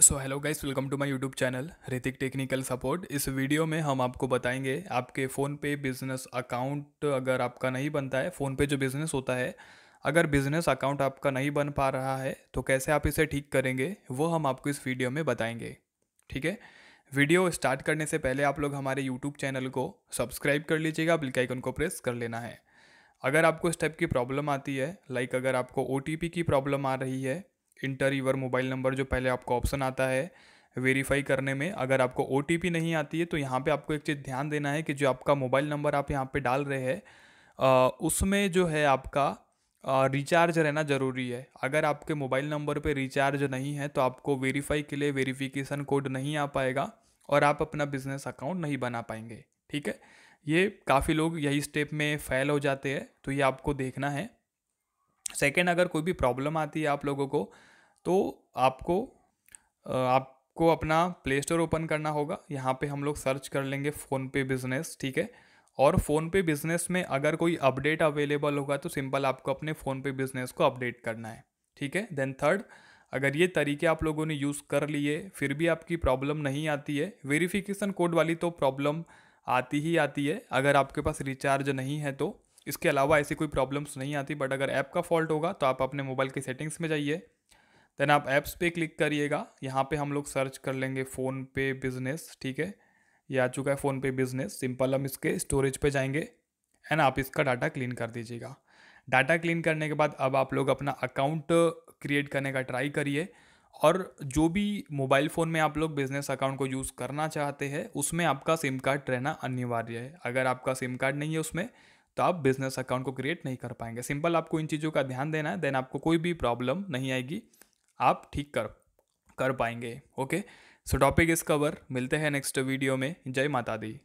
so hello guys welcome to my YouTube channel Hritik technical support इस video में हम आपको बताएंगे आपके फ़ोन पे बिज़नेस अकाउंट अगर आपका नहीं बनता है फ़ोन पे जो बिज़नेस होता है अगर बिज़नेस अकाउंट आपका नहीं बन पा रहा है तो कैसे आप इसे ठीक करेंगे वो हम आपको इस वीडियो में बताएंगे ठीक है वीडियो स्टार्ट करने से पहले आप लोग हमारे यूट्यूब चैनल को सब्सक्राइब कर लीजिएगा बिल्काइकन को प्रेस कर लेना है अगर आपको इस टाइप की प्रॉब्लम आती है लाइक अगर आपको ओ की प्रॉब्लम आ रही है इंटर यूर मोबाइल नंबर जो पहले आपको ऑप्शन आता है वेरीफाई करने में अगर आपको ओ नहीं आती है तो यहाँ पे आपको एक चीज़ ध्यान देना है कि जो आपका मोबाइल नंबर आप यहाँ पे डाल रहे हैं उसमें जो है आपका रिचार्ज रहना ज़रूरी है अगर आपके मोबाइल नंबर पे रिचार्ज नहीं है तो आपको वेरीफाई के लिए वेरिफिकेशन कोड नहीं आ पाएगा और आप अपना बिजनेस अकाउंट नहीं बना पाएंगे ठीक है ये काफ़ी लोग यही स्टेप में फेल हो जाते हैं तो ये आपको देखना है सेकेंड अगर कोई भी प्रॉब्लम आती है आप लोगों को तो आपको आपको अपना प्ले स्टोर ओपन करना होगा यहाँ पे हम लोग सर्च कर लेंगे फ़ोनपे बिज़नेस ठीक है और फ़ोनपे बिज़नेस में अगर कोई अपडेट अवेलेबल होगा तो सिंपल आपको अपने फ़ोनपे बिज़नेस को अपडेट करना है ठीक है देन थर्ड अगर ये तरीके आप लोगों ने यूज़ कर लिए फिर भी आपकी प्रॉब्लम नहीं आती है वेरीफिकेशन कोड वाली तो प्रॉब्लम आती ही आती है अगर आपके पास रिचार्ज नहीं है तो इसके अलावा ऐसी कोई प्रॉब्लम्स नहीं आती बट अगर ऐप का फॉल्ट होगा तो आप अपने मोबाइल की सेटिंग्स में जाइए देन आप ऐप्स पे क्लिक करिएगा यहाँ पे हम लोग सर्च कर लेंगे फ़ोन पे बिजनेस ठीक है ये आ चुका है फ़ोन पे बिजनेस सिंपल हम इसके स्टोरेज पे जाएंगे एंड आप इसका डाटा क्लीन कर दीजिएगा डाटा क्लीन करने के बाद अब आप लोग अपना अकाउंट क्रिएट करने का ट्राई करिए और जो भी मोबाइल फ़ोन में आप लोग बिज़नेस अकाउंट को यूज़ करना चाहते हैं उसमें आपका सिम कार्ड रहना अनिवार्य है अगर आपका सिम कार्ड नहीं है उसमें तो आप बिज़नेस अकाउंट को क्रिएट नहीं कर पाएंगे सिंपल आपको इन चीज़ों का ध्यान देना है देन आपको कोई भी प्रॉब्लम नहीं आएगी आप ठीक कर कर पाएंगे ओके सो टॉपिक इस कवर मिलते हैं नेक्स्ट वीडियो में जय माता दी